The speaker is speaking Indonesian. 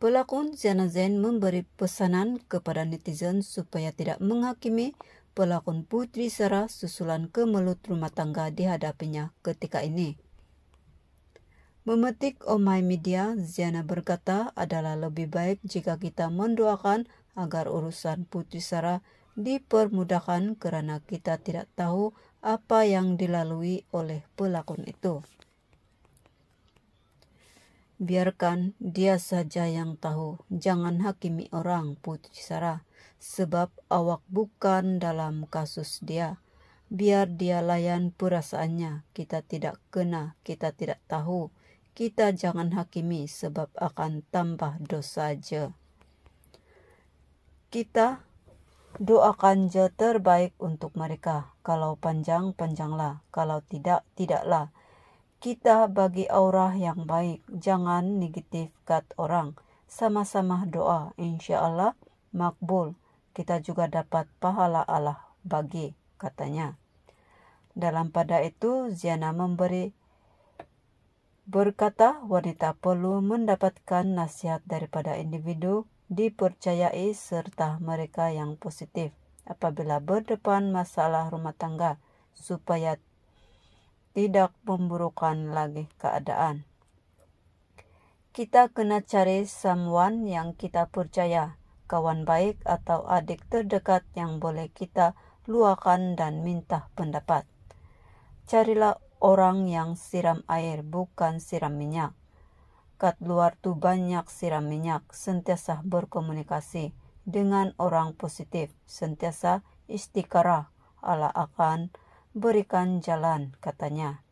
Pelakon Ziana memberi pesanan kepada netizen supaya tidak menghakimi pelakon Putri Sarah susulan kemelut rumah tangga dihadapinya ketika ini. Memetik Omai Media, Ziana berkata adalah lebih baik jika kita mendoakan agar urusan Putri Sarah dipermudahkan karena kita tidak tahu apa yang dilalui oleh pelakon itu. Biarkan dia saja yang tahu, jangan hakimi orang Putri Sarah, sebab awak bukan dalam kasus dia. Biar dia layan perasaannya, kita tidak kena, kita tidak tahu. Kita jangan hakimi sebab akan tambah dosa aja Kita doakan je terbaik untuk mereka. Kalau panjang, panjanglah. Kalau tidak, tidaklah kita bagi aurah yang baik, jangan negatif kat orang. Sama-sama doa, insya Allah makbul. Kita juga dapat pahala Allah bagi, katanya. Dalam pada itu, Ziana memberi berkata wanita perlu mendapatkan nasihat daripada individu dipercayai serta mereka yang positif apabila berdepan masalah rumah tangga supaya tidak memburukkan lagi keadaan. Kita kena cari someone yang kita percaya, kawan baik atau adik terdekat yang boleh kita luahkan dan minta pendapat. Carilah orang yang siram air, bukan siram minyak. Kat luar tu banyak siram minyak, sentiasa berkomunikasi dengan orang positif, sentiasa istiqarah, Allah akan berikan jalan, katanya.